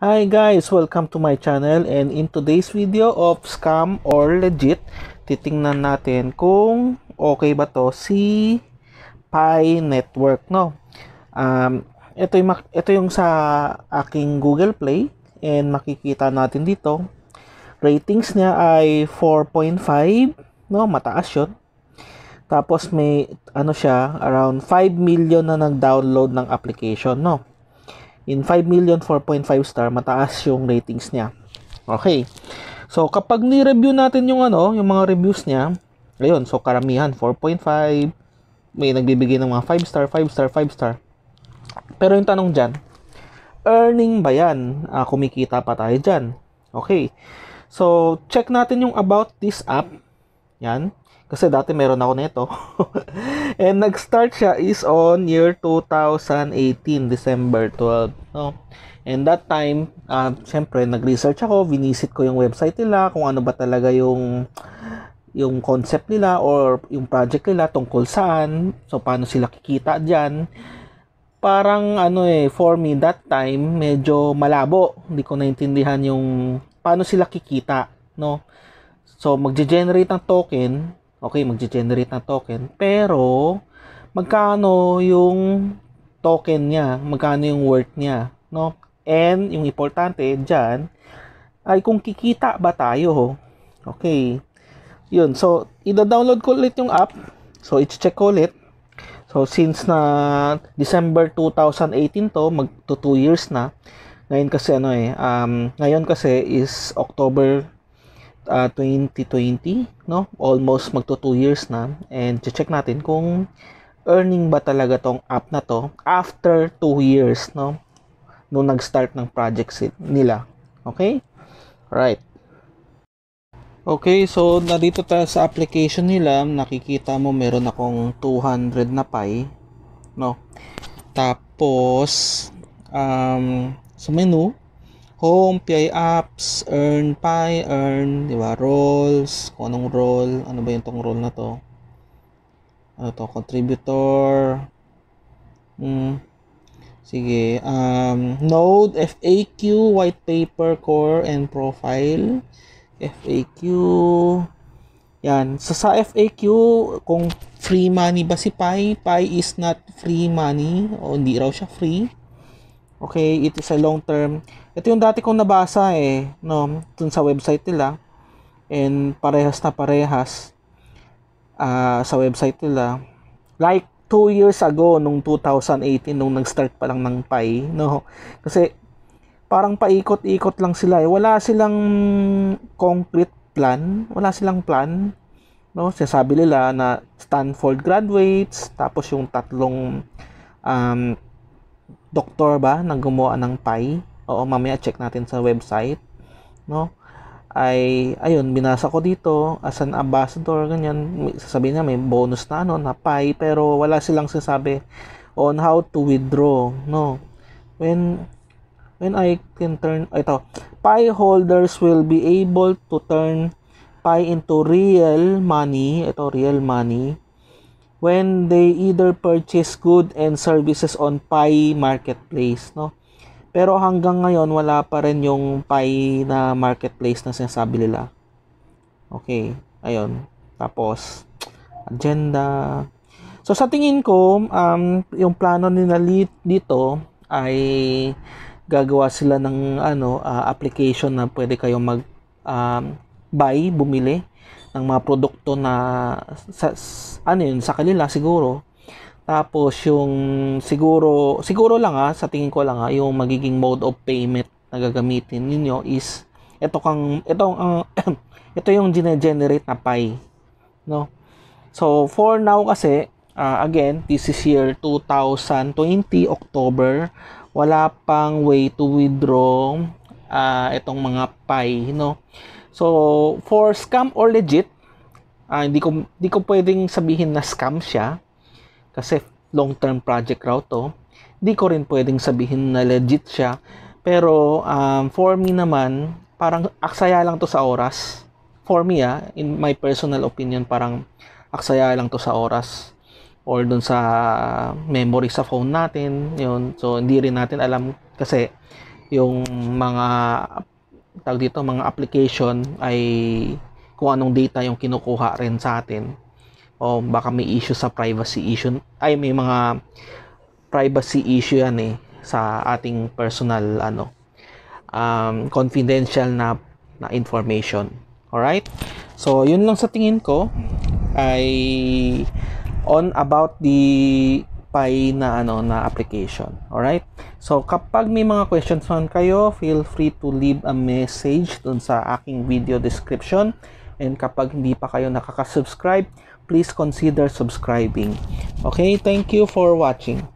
Hi guys! Welcome to my channel and in today's video of scam or legit, titingnan natin kung okay ba to si Pi Network, no? Um, ito, yung, ito yung sa aking Google Play and makikita natin dito. Ratings niya ay 4.5, no? Mataas 'yon. Tapos may, ano siya, around 5 million na nag-download ng application, no? in 5 million 4.5 star mataas yung ratings niya okay so kapag ni-review natin yung ano yung mga reviews niya ayun so karamihan 4.5 may nagbibigay ng mga 5 star 5 star 5 star pero yung tanong diyan earning ba yan uh, kumikita pa tayo diyan okay so check natin yung about this app yan kasi dati meron ako nito. And nag-start siya is on year 2018, December 12. No? And that time, uh, syempre, nag-research ako, vinisit ko yung website nila, kung ano ba talaga yung yung concept nila or yung project nila tungkol saan, so paano sila kikita diyan. Parang ano eh, for me that time medyo malabo. Hindi ko naintindihan yung paano sila kikita, no? So magje-generate ng token Okay, mag generate na token. Pero, magkano yung token niya, magkano yung worth niya, no? And, yung importante dyan, ay kung kikita ba tayo. Okay. Yun, so, ida-download ko ulit yung app. So, i-check ko ulit. So, since na December 2018 to, mag 2 years na. Ngayon kasi ano eh, um, ngayon kasi is October uh, ah, 2020, no? Almost magto 2 years na. And check natin kung earning ba talaga tong app na to after 2 years, no? Nung nag-start ng project nila. Okay? Right. Okay, so nandito tayo sa application nila, nakikita mo meron akong 200 na pay, no? Tapos um, sa menu, home, PI apps, earn pie, earn, di ba, roles, kung anong role, ano ba yung tong role na to? Ano to, contributor, hmm, sige, um, node, FAQ, white paper, core, and profile, FAQ, yan, so, sa FAQ, kung free money ba si Pi, Pi is not free money, o hindi raw siya free, okay, it is a long term ito yung dati kong nabasa eh, no, dun sa website nila. And parehas na parehas uh, sa website nila. Like 2 years ago nung 2018 nung nag-start pa lang ng PAI, no. Kasi parang paikot-ikot lang sila eh. Wala silang concrete plan, wala silang plan. No, sinasabi nila na Stanford graduates, tapos yung tatlong um, doktor ba na gumawa ng PAI oo mamaya check natin sa website no ay ayun binasa ko dito as an ambassador ganyan sasabihin na may bonus na ano na pay pero wala silang sasabi on how to withdraw no when when I can turn ito pay holders will be able to turn pay into real money ito real money when they either purchase goods and services on pay marketplace no pero hanggang ngayon, wala pa rin yung Pi na marketplace na sinasabi nila. Okay, ayun. Tapos, agenda. So, sa tingin ko, um, yung plano nila dito ay gagawa sila ng ano uh, application na pwede kayong mag um, buy, bumili ng mga produkto na sa, ano yun, sa kanila siguro tapos yung siguro, siguro lang ha, sa tingin ko lang ha, yung magiging mode of payment na gagamitin ninyo is ito kang ito ang uh, ito yung gine-generate na pay, no? So for now kasi uh, again, this is year 2020 October, wala pang way to withdraw uh, ah, itong mga pay, no? So for scam or legit, uh, hindi ko hindi ko pwedeng sabihin na scam siya kasi long-term project raw to. Hindi ko rin pwedeng sabihin na legit siya. Pero um, for me naman, parang aksaya lang to sa oras. For me ah, in my personal opinion, parang aksaya lang to sa oras or dun sa memory sa phone natin yun so hindi rin natin alam kasi yung mga tag dito mga application ay kung anong data yung kinukuha rin sa atin o baka may issue sa privacy issue ay may mga privacy issue yan eh sa ating personal ano um, confidential na na information all right so yun lang sa tingin ko ay on about the pay na ano na application. All right? So kapag may mga questions man kayo, feel free to leave a message dun sa aking video description. And kapag hindi pa kayo nakaka-subscribe, please consider subscribing. Okay, thank you for watching.